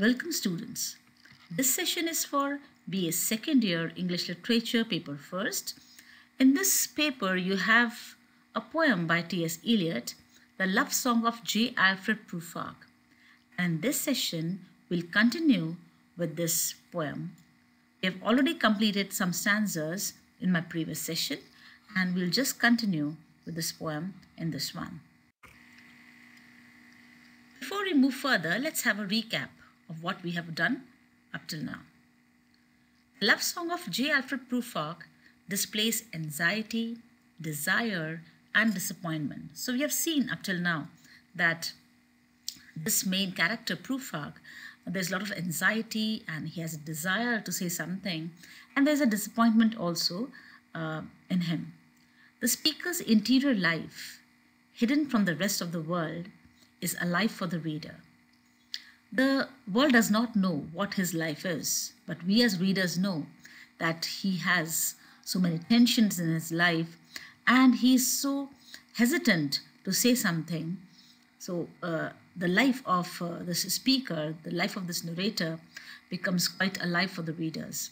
Welcome students. This session is for B.A. second year English literature paper first. In this paper you have a poem by T.S. Eliot, The Love Song of J. Alfred Prufrock. And this session will continue with this poem. We have already completed some stanzas in my previous session and we'll just continue with this poem in this one. Before we move further, let's have a recap of what we have done up till now. The love song of J. Alfred Prufrock displays anxiety, desire, and disappointment. So we have seen up till now that this main character, Prufrock, there's a lot of anxiety and he has a desire to say something, and there's a disappointment also uh, in him. The speaker's interior life, hidden from the rest of the world, is alive for the reader. The world does not know what his life is, but we as readers know that he has so many tensions in his life and he is so hesitant to say something. So, uh, the life of uh, this speaker, the life of this narrator, becomes quite alive for the readers.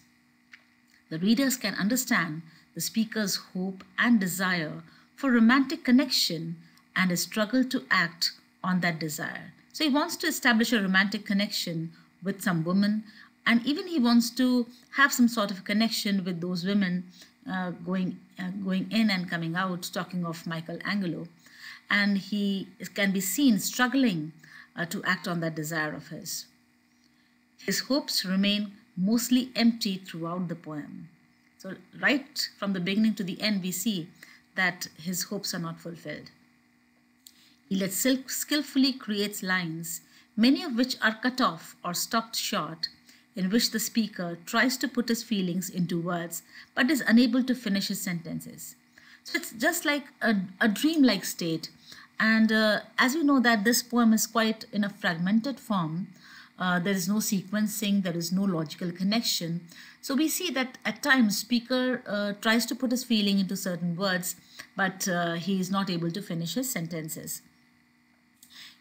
The readers can understand the speaker's hope and desire for romantic connection and a struggle to act on that desire. So he wants to establish a romantic connection with some woman and even he wants to have some sort of connection with those women uh, going uh, going in and coming out talking of Michelangelo and he can be seen struggling uh, to act on that desire of his. His hopes remain mostly empty throughout the poem. So right from the beginning to the end we see that his hopes are not fulfilled. He skillfully creates lines, many of which are cut off or stopped short, in which the speaker tries to put his feelings into words but is unable to finish his sentences. So it's just like a, a dreamlike state. And uh, as we know that this poem is quite in a fragmented form, uh, there is no sequencing, there is no logical connection. So we see that at times speaker uh, tries to put his feeling into certain words, but uh, he is not able to finish his sentences.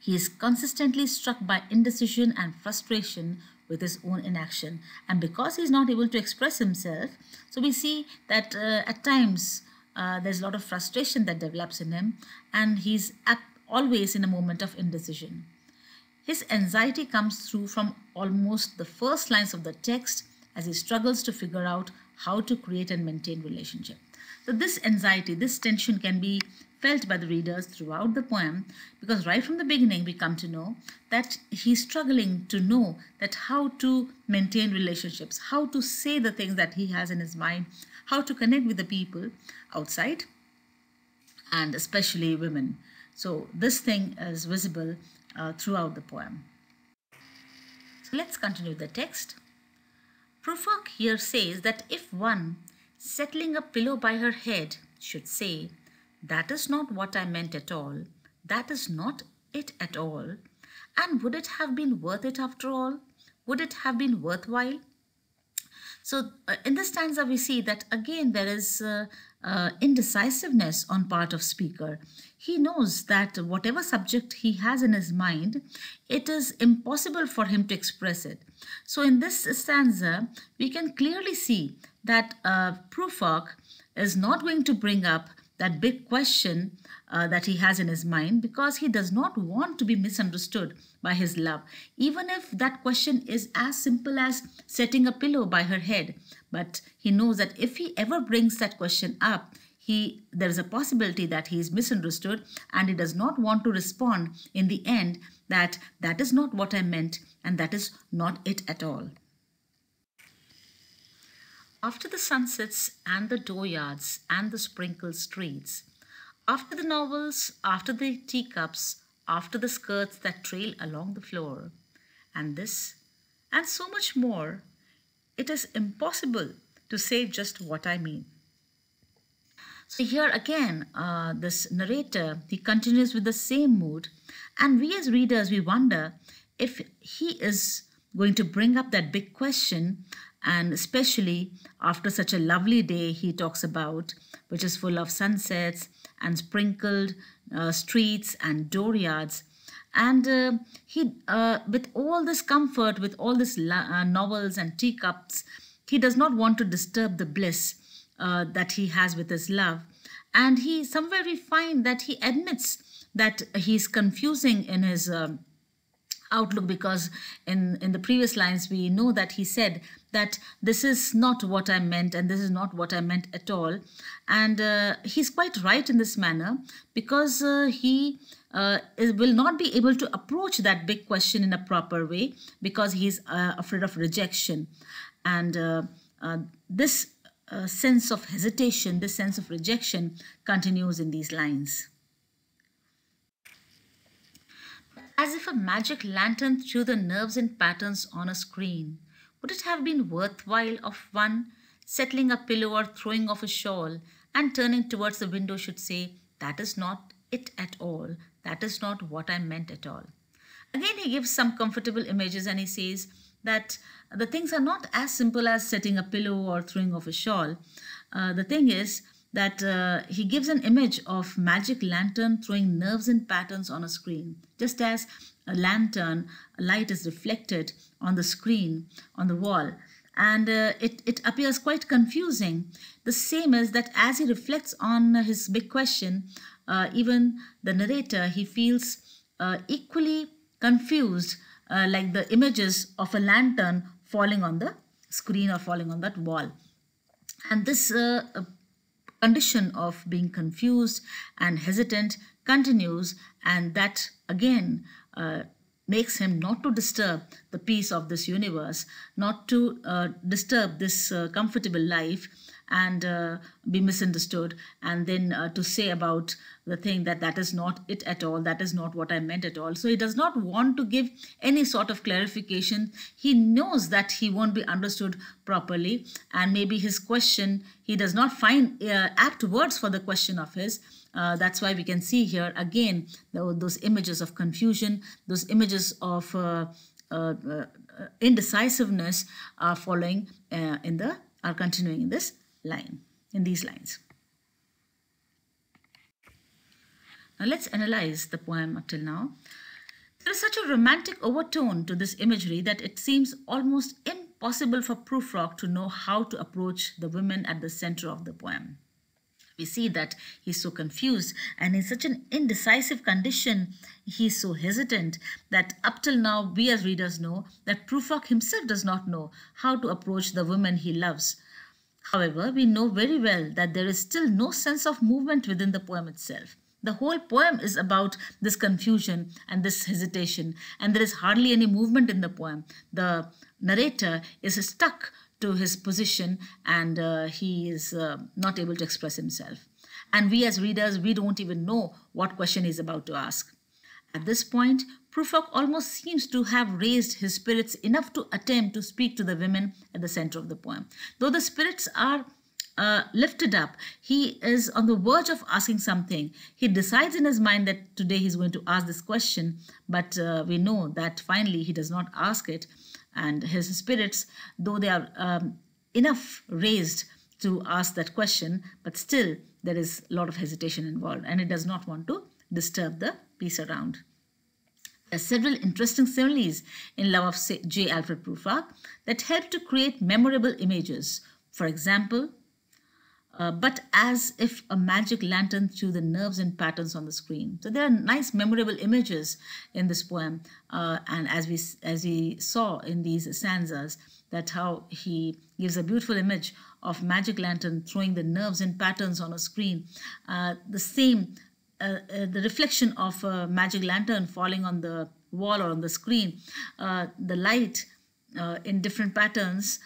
He is consistently struck by indecision and frustration with his own inaction. And because he's not able to express himself, so we see that uh, at times uh, there's a lot of frustration that develops in him and he's always in a moment of indecision. His anxiety comes through from almost the first lines of the text as he struggles to figure out how to create and maintain relationship. So this anxiety, this tension can be felt by the readers throughout the poem because right from the beginning we come to know that he's struggling to know that how to maintain relationships how to say the things that he has in his mind how to connect with the people outside and especially women so this thing is visible uh, throughout the poem so let's continue the text Prufrock here says that if one settling a pillow by her head should say that is not what I meant at all. That is not it at all. And would it have been worth it after all? Would it have been worthwhile? So uh, in this stanza, we see that again there is uh, uh, indecisiveness on part of speaker. He knows that whatever subject he has in his mind, it is impossible for him to express it. So in this stanza, we can clearly see that uh, is not going to bring up that big question uh, that he has in his mind because he does not want to be misunderstood by his love, even if that question is as simple as setting a pillow by her head. But he knows that if he ever brings that question up, he, there is a possibility that he is misunderstood and he does not want to respond in the end that that is not what I meant and that is not it at all after the sunsets and the dooryards and the sprinkled streets, after the novels, after the teacups, after the skirts that trail along the floor, and this, and so much more, it is impossible to say just what I mean. So here again, uh, this narrator, he continues with the same mood. And we as readers, we wonder if he is going to bring up that big question and especially after such a lovely day, he talks about, which is full of sunsets and sprinkled uh, streets and dooryards. And uh, he, uh, with all this comfort, with all this uh, novels and teacups, he does not want to disturb the bliss uh, that he has with his love. And he, somewhere we find that he admits that he's confusing in his um, outlook because in, in the previous lines we know that he said that this is not what I meant and this is not what I meant at all. And uh, he's quite right in this manner because uh, he uh, will not be able to approach that big question in a proper way because he's uh, afraid of rejection. And uh, uh, this sense of hesitation, this sense of rejection continues in these lines. as if a magic lantern threw the nerves and patterns on a screen. Would it have been worthwhile of one settling a pillow or throwing off a shawl and turning towards the window should say, That is not it at all. That is not what I meant at all. Again, he gives some comfortable images and he says that the things are not as simple as setting a pillow or throwing off a shawl. Uh, the thing is, that uh, he gives an image of magic lantern throwing nerves and patterns on a screen. Just as a lantern, a light is reflected on the screen, on the wall, and uh, it, it appears quite confusing. The same is that as he reflects on his big question, uh, even the narrator, he feels uh, equally confused, uh, like the images of a lantern falling on the screen or falling on that wall. And this uh, condition of being confused and hesitant continues and that again uh, makes him not to disturb the peace of this universe, not to uh, disturb this uh, comfortable life and uh, be misunderstood and then uh, to say about the thing that that is not it at all that is not what i meant at all so he does not want to give any sort of clarification he knows that he won't be understood properly and maybe his question he does not find uh, apt words for the question of his uh, that's why we can see here again those images of confusion those images of uh, uh, uh indecisiveness are following uh, in the are continuing in this line, in these lines. Now let's analyze the poem up till now. There is such a romantic overtone to this imagery that it seems almost impossible for Prufrock to know how to approach the women at the center of the poem. We see that he's so confused and in such an indecisive condition, he's so hesitant that up till now, we as readers know that Prufrock himself does not know how to approach the women he loves However, we know very well that there is still no sense of movement within the poem itself. The whole poem is about this confusion and this hesitation, and there is hardly any movement in the poem. The narrator is stuck to his position and uh, he is uh, not able to express himself. And we as readers, we don't even know what question he's about to ask. At this point, Prufrock almost seems to have raised his spirits enough to attempt to speak to the women at the center of the poem. Though the spirits are uh, lifted up, he is on the verge of asking something. He decides in his mind that today he's going to ask this question, but uh, we know that finally he does not ask it. And his spirits, though they are um, enough raised to ask that question, but still there is a lot of hesitation involved, and it does not want to disturb the peace around several interesting similes in love of J. Alfred Prufrock that help to create memorable images. For example, uh, but as if a magic lantern threw the nerves and patterns on the screen. So there are nice, memorable images in this poem, uh, and as we as we saw in these stanzas, that how he gives a beautiful image of magic lantern throwing the nerves and patterns on a screen. Uh, the same uh, uh, the reflection of a magic lantern falling on the wall or on the screen, uh, the light in different patterns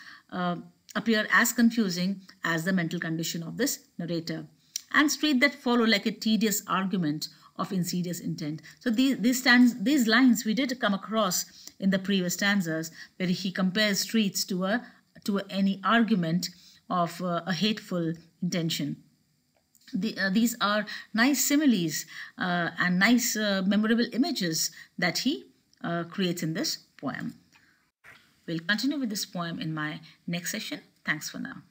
appear as confusing as the mental condition of this narrator and street that follow like a tedious argument of insidious intent. So these these, stands, these lines we did come across in the previous stanzas where he compares streets to a to a, any argument of a hateful intention the, uh, these are nice similes uh, and nice uh, memorable images that he uh, creates in this poem. We'll continue with this poem in my next session. Thanks for now.